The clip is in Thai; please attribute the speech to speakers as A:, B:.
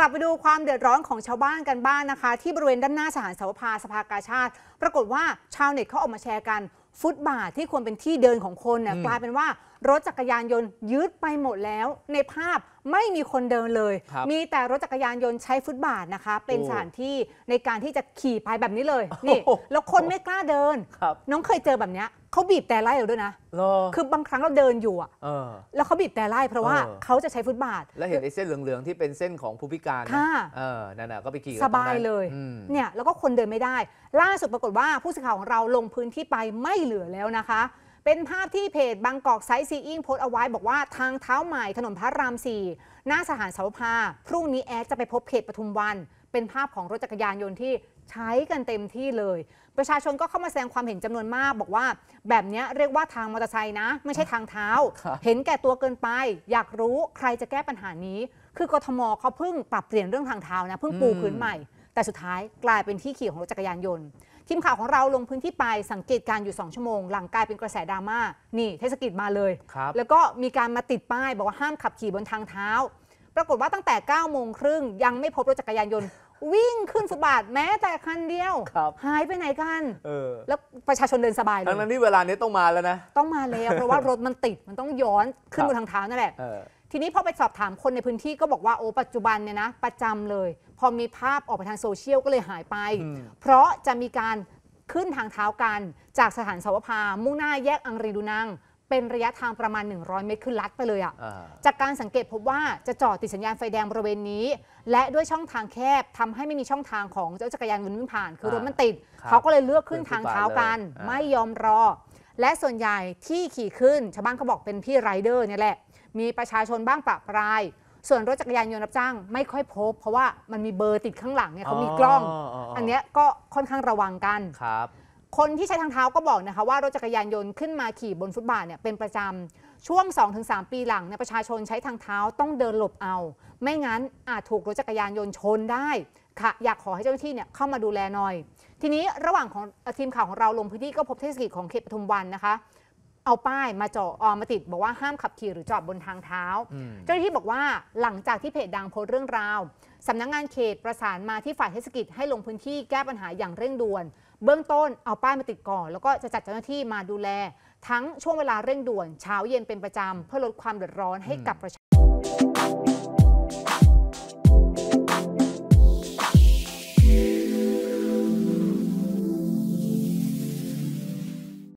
A: ลับไปดูความเดือดร้อนของชาวบ้านกันบ้างนนะคะที่บริเวณด้านหน้าสถานสวภาสภากาชาติ ปรากฏว่าชาวเน็ตเขาออกมาแชร์กัน ฟุตบาทที่ควรเป็นที่เดินของคนเนี่ยกลายเป็นว่ารถจักรยานยนต์ยืดไปหมดแล้ว ในภาพไม่มีคนเดินเลย มีแต่รถจักรยานยนต์ใช้ฟุตบาทนะคะ เป็นสถานที่ในการที่จะขี่ไปแบบนี้เลยนี่แล้วคนไม่กล้าเดิน น้องเคยเจอแบบเนี้ยเขาบีบแต่ไล่เราด้วยนะคือบางครั้งเราเดินอยู่อะแล้วเขาบีบแต่ไล่เพราะว่าเขาจะใช้ฟุตบาท แล้วเห็นไอ้เส้นเหลืองๆที่เป็นเส้นของผู้พิการนะเออนั่นน่ะก็ไปขี่สบายเลยเนี่ยแล้วก็คนเดินไม่ได้ ล่าสุดปรากฏว่าผู้สื่อข่าวของเราลงพื้นที่ไปไม่เหลือแล้วนะคะเป็นภาพที่เพจบางกอก ไซซีอิงโพสเอาไว้บอกว่าทางเท้าใหม่ ถนนพระรามสี่หน้าสถานเสาพาพรุ่งนี้แอดจะไปพบเขตปทุมวัน เป็นภาพของรถจักรยานยนต์ที่ใช้กันเต็มที่เลย ประชาชนก็เข้ามาแสดงความเห็นจำนวนมากบอกว่าแบบนี้เรียกว่าทางมอเตอร์ไซค์นะ ไม่ใช่ทางเท้า เห็นแก่ตัวเกินไป อยากรู้ใครจะแก้ปัญหานี้คือกทมเขาเพิ่งปรับเปลี่ยนเรื่องทางเท้านะเพิ่งปูพื้นใหม่แต่สุดท้ายกลายเป็นที่ขี่ของรถจักรยานยนต์ทีมข่าวของเราลงพื้นที่ไปสังเกตการอยู่ 2 ชั่วโมง หลังกลายเป็นกระแสดราม่า นี่เทศกิจมาเลย แล้วก็มีการมาติดป้ายบอกว่าห้ามขับขี่บนทางเท้า ปรากฏว่าตั้งแต่9ก้าโมงครึ่งยังไม่พบรถจักรยานยนต์ วิ่งขึ้นฟุตบาท แม้แต่คันเดียว หายไปไหนกันออแล้วประชาชนเดินสบายเลย ทั้งนั้นที่เวลานี้ต้องมาแล้วนะต้องมาแล้วเพราะว่ารถมันติดมันต้องย้อนขึ้นบนทางเท้านั่นแหละทีนี้พอไปสอบถามคนในพื้นที่ก็บอกว่าโอ้ปัจจุบันเนี่ยนะ ประจำเลยพอมีภาพออกไปทางโซเชียลก็เลยหายไป เพราะจะมีการขึ้นทางเท้ากันจากสถานสวพา มุ่งหน้าแยกอังรีดูนัง เป็นระยะทางประมาณ 100 เมตรคือลัดไปเลยอะ่ะจากการสังเกตพบว่า จะจอดติดสัญญาณไฟแดงบริเวณนี้ และด้วยช่องทางแคบทำให้ไม่มีช่องทางของเจ้าจักรยานวิ่งผ่าน คือรถมันติด เขาก็เลยเลือกขึ้นทางเท้ากันไม่ยอมรอ และส่วนใหญ่ที่ขี่ขึ้นชาวบ้านเขาบอกเป็นพี่ไรเดอร์เนี่ยแหละ มีประชาชนบ้างปะปรายส่วนรถจักรยานยนต์รับจ้างไม่ค่อยพบ เพราะว่ามันมีเบอร์ติดข้างหลังเนี่ยเขามีกล้อง อันนี้ก็ค่อนข้างระวังกันครับ คนที่ใช้ทางเท้าก็บอกนะคะ ว่า รถจักรยานยนต์ขึ้นมาขี่บนฟุตบาทเนี่ยเป็นประจำช่วง2-3ปีหลังเนี่ยประชาชนใช้ทางเท้าต้องเดินหลบเอา ไม่งั้นอาจถูกรถจักรยานยนต์ชนได้ค่ะ อยากขอให้เจ้าหน้าที่เนี่ยเข้ามาดูแลหน่อย ทีนี้ระหว่างของทีมข่าวของเราลงพื้นที่ก็พบเทศกิจของเขตปทุมวันนะคะเอาป้ายมาจ่อออมาติดบอกว่าห้ามขับขี่หรือจอดบนทางเท้า เจ้าหน้าที่บอกว่าหลังจากที่เพจดังโพสต์เรื่องราวสำนักงงานเขตประสานมาที่ฝ่ายเทศกิจให้ลงพื้นที่แก้ปัญหาอย่างเร่งด่วน เบื้องต้นเอาป้ายมาติดก่อน แล้วก็จะจัดเจ้าหน้าที่มาดูแล ทั้งช่วงเวลาเร่งด่วนเช้าเย็นเป็นประจำเพื่อลดความเดือดร้อนให้กับประชาชน